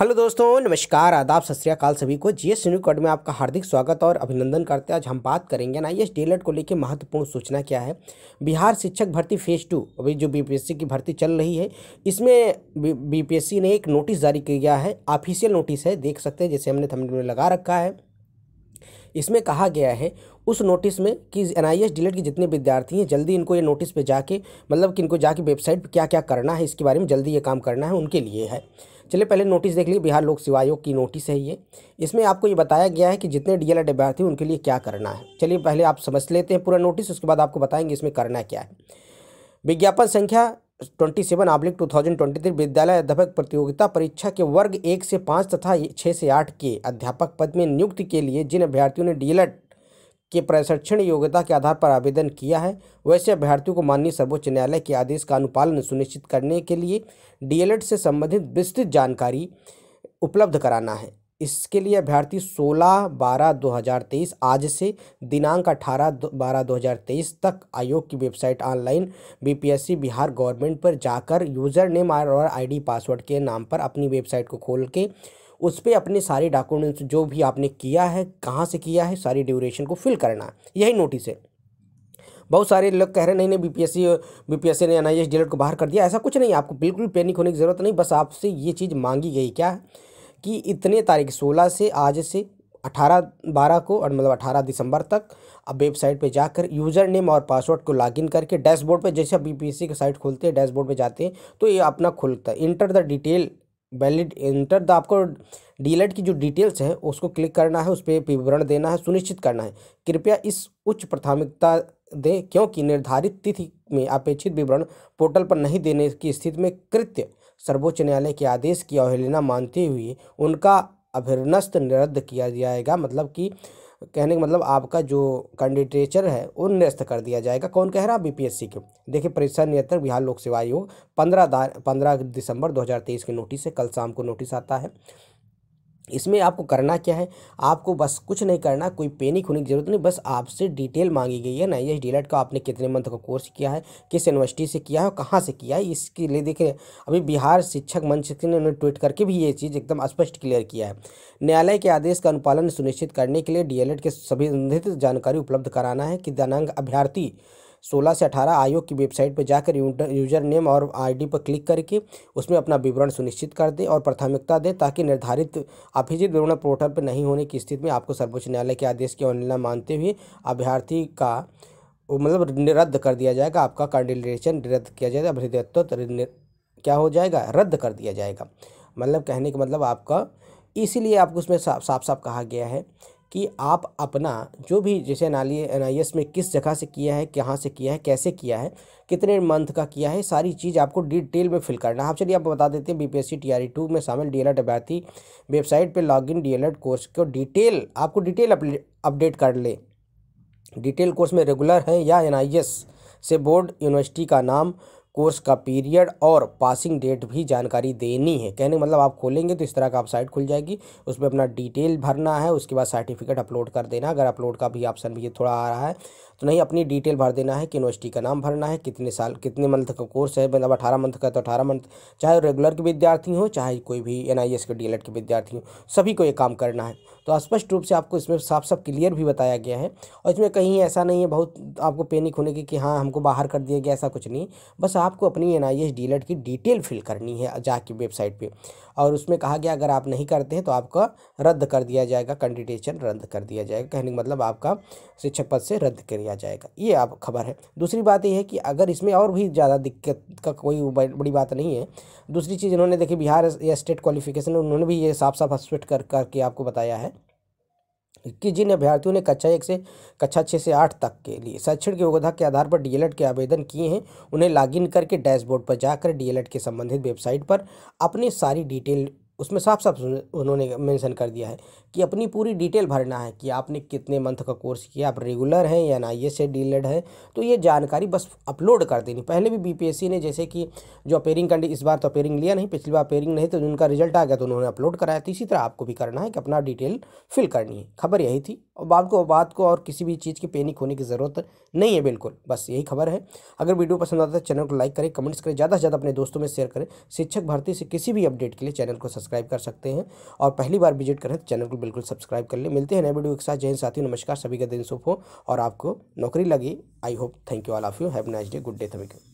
hello दोस्तों नमस्कार आदाब सत सभी को जीएस एस कोड में आपका हार्दिक स्वागत और अभिनंदन करते हैं आज हम बात करेंगे ना एस डी को लेकर महत्वपूर्ण सूचना क्या है बिहार शिक्षक भर्ती फेज टू अभी जो बीपीएससी की भर्ती चल रही है इसमें बीपीएससी ने एक नोटिस जारी किया है ऑफिशियल नोटिस है देख सकते हैं जैसे हमने थंबनेल में लगा रखा है इसमें कहा गया है उस नोटिस में कि एन आई डिलेट के जितने विद्यार्थी हैं जल्दी इनको ये नोटिस पे जाके मतलब कि इनको जाके वेबसाइट पर क्या क्या करना है इसके बारे में जल्दी ये काम करना है उनके लिए है चलिए पहले नोटिस देख लीजिए बिहार लोक सेवा आयोग की नोटिस है ये इसमें आपको ये बताया गया है कि जितने डी एल अभ्यर्थी उनके लिए क्या करना है चलिए पहले आप समझ लेते हैं पूरा नोटिस उसके बाद आपको बताएंगे इसमें करना क्या है विज्ञापन संख्या twenty seven oblique two thousand twenty three विद्यालय अध्यापक प्रतियोगिता परीक्षा के वर्ग एक से पाँच तथा छः से आठ के अध्यापक पद में नियुक्ति के लिए जिन अभ्यर्थियों ने डीएलएड के प्रशिक्षण योग्यता के आधार पर आवेदन किया है वैसे अभ्यर्थियों को माननीय सर्वोच्च न्यायालय के आदेश का अनुपालन सुनिश्चित करने के लिए डीएलएड से संबंधित विस्तृत जानकारी उपलब्ध कराना है इसके लिए अभ्यर्थी 16 बारह 2023 आज से दिनांक 18 बारह 2023 तक आयोग की website online BPSC Bihar government पर जाकर यूज़र नेम और आईडी पासवर्ड के नाम पर अपनी वेबसाइट को खोल के उस पर अपने सारे डॉक्यूमेंट्स जो भी आपने किया है कहाँ से किया है सारी ड्यूरेशन को फिल करना है यही नोटिस है बहुत सारे लोग कह रहे हैं नहीं नहीं बीपीएससी बीपीएससी ने एनआईएस डीएलएड को बाहर कर दिया ऐसा कुछ नहीं आपको बिल्कुल पैनिक होने की ज़रूरत नहीं बस आपसे ये चीज़ मांगी गई क्या कि इतने तारीख सोलह से आज से अठारह बारह को और मतलब अठारह दिसंबर तक अब वेबसाइट पे जाकर यूज़र नेम और पासवर्ड को लॉगिन करके डैशबोर्ड पे जैसे आप सी का साइट खोलते हैं डैशबोर्ड पे जाते हैं तो ये अपना खुलता है enter the detail valid enter the आपको डीलेट की जो डिटेल्स है उसको क्लिक करना है उस पर विवरण देना है सुनिश्चित करना है कृपया इस उच्च प्राथमिकता दें क्योंकि निर्धारित तिथि में अपेक्षित विवरण पोर्टल पर नहीं देने की स्थिति में कृत्य सर्वोच्च न्यायालय के आदेश की अवहेलना मानते हुए उनका अभिरनस्त रद्द किया जाएगा मतलब कि कहने का मतलब आपका जो कैंडिडेचर है वो निरस्त कर दिया जाएगा कौन कह रहा है बीपीएससी के देखिए परीक्षा नियंत्रक बिहार लोक सेवा आयोग पंद्रह पंद्रह दिसंबर 2023 के नोटिस से कल शाम को नोटिस आता है इसमें आपको करना क्या है आपको बस कुछ नहीं करना कोई पैनिक होने की जरूरत नहीं बस आपसे डिटेल मांगी गई है ना ये डीलेट का आपने कितने मंथ का कोर्स किया है किस यूनिवर्सिटी से किया है और कहाँ से किया है इसके लिए देखिए अभी बिहार शिक्षक मंच ने उन्होंने ट्वीट करके भी ये चीज़ एकदम स्पष्ट क्लियर किया है न्यायालय के आदेश का अनुपालन सुनिश्चित करने के लिए डीएलएड के सभी संबंधित जानकारी उपलब्ध कराना है कि दनांग अभ्यर्थी सोलह से अठारह आयोग की वेबसाइट पर जाकर यूजर नेम और आईडी पर क्लिक करके उसमें अपना विवरण सुनिश्चित कर दें और प्राथमिकता दें ताकि निर्धारित अभिजित विवरण पोर्टल पर नहीं होने की स्थिति में आपको सर्वोच्च न्यायालय के आदेश की अवहेलना मानते हुए अभ्यर्थी का मतलब रद्द कर दिया जाएगा आपका कैंडिडेशन रद्द किया जाएगा अभिधत्व क्या हो जाएगा रद्द कर दिया जाएगा मतलब कहने का मतलब आपका इसीलिए आपको उसमें साफ साफ साफ कहा गया है कि आप अपना जो भी जैसे एनाली एन में किस जगह से किया है कहाँ से किया है कैसे किया है कितने मंथ का किया है सारी चीज़ आपको डिटेल में फिल करना है आप चलिए आप बता देते हैं B P S C T R E two में शामिल डी एल एड अभ्यर्थी वेबसाइट पर log in D L Ed course को डिटेल आपको डिटेल अपडेट कर ले डिटेल कोर्स में रेगुलर है या एन आई एस से बोर्ड यूनिवर्सिटी का नाम कोर्स का पीरियड और पासिंग डेट भी जानकारी देनी है कहने मतलब आप खोलेंगे तो इस तरह का आप साइट खुल जाएगी उसमें अपना डिटेल भरना है उसके बाद सर्टिफिकेट अपलोड कर देना अगर अपलोड का भी ऑप्शन भी थोड़ा आ रहा है तो नहीं अपनी डिटेल भर देना है कि यूनिवर्सिटी का नाम भरना है कितने साल कितने मंथ का कोर्स है मतलब अठारह मंथ का तो अठारह मंथ चाहे रेगुलर के विद्यार्थी हो चाहे कोई भी एन के डी के विद्यार्थी हो सभी को ये काम करना है तो स्पष्ट रूप से आपको इसमें साफ साफ क्लियर भी बताया गया है और इसमें कहीं ऐसा नहीं है बहुत आपको पैनिक होने की कि हाँ हमको बाहर कर दिया गया ऐसा कुछ नहीं बस आपको अपनी एन आई डीलर की डिटेल फिल करनी है जाके वेबसाइट पर और उसमें कहा गया अगर आप नहीं करते हैं तो आपका रद्द कर दिया जाएगा कैंडिडेशन रद्द कर दिया जाएगा कहने का मतलब आपका शिक्षक पद से रद्द कर दिया जाएगा ये आप खबर है दूसरी बात यह है कि अगर इसमें और भी ज़्यादा दिक्कत का कोई बड़ी बात नहीं है दूसरी चीज़ इन्होंने देखी बिहार या स्टेट क्वालिफिकेशन उन्होंने भी ये साफ साफ स्पष्ट कर करके आपको बताया है इक्कीस जिन अभ्यर्थियों ने कक्षा एक से कक्षा छः से आठ तक के लिए शैक्षणिक योग्यता के आधार पर डीएलएड के आवेदन किए हैं उन्हें लॉगिन करके डैशबोर्ड पर जाकर डीएलएड के संबंधित वेबसाइट पर अपनी सारी डिटेल उसमें साफ साफ उन्होंने मेंशन कर दिया है कि अपनी पूरी डिटेल भरना है कि आपने कितने मंथ का कोर्स किया आप रेगुलर हैं या ना ये से डीलेड हैं तो ये जानकारी बस अपलोड कर देनी पहले भी बीपीएससी ने जैसे कि जो अपेयरिंग कंडी इस बार तो अपेयरिंग लिया नहीं पिछली बार अपेयरिंग नहीं तो उनका रिजल्ट आ गया तो उन्होंने अपलोड कराया तो इसी तरह आपको भी करना है कि अपना डिटेल फिल करनी है खबर यही थी और बात को बात को और किसी भी चीज़ की पेनिक होने की ज़रूरत नहीं है बिल्कुल बस यही खबर है अगर वीडियो पसंद आता है तो चैनल को लाइक करें कमेंट्स करें ज़्यादा से ज़्यादा अपने दोस्तों में शेयर करें शिक्षक भर्ती से किसी भी अपडेट के लिए चैनल को सब्सक्राइब सब्सक्राइब कर सकते हैं और पहली बार विजिट करें तो चैनल को बिल्कुल सब्सक्राइब कर ले मिलते हैं नए वीडियो के साथ जय साथियों नमस्कार सभी का दिन शुभ हो और आपको नौकरी लगी I hope thank you all of you have nice day good day thank you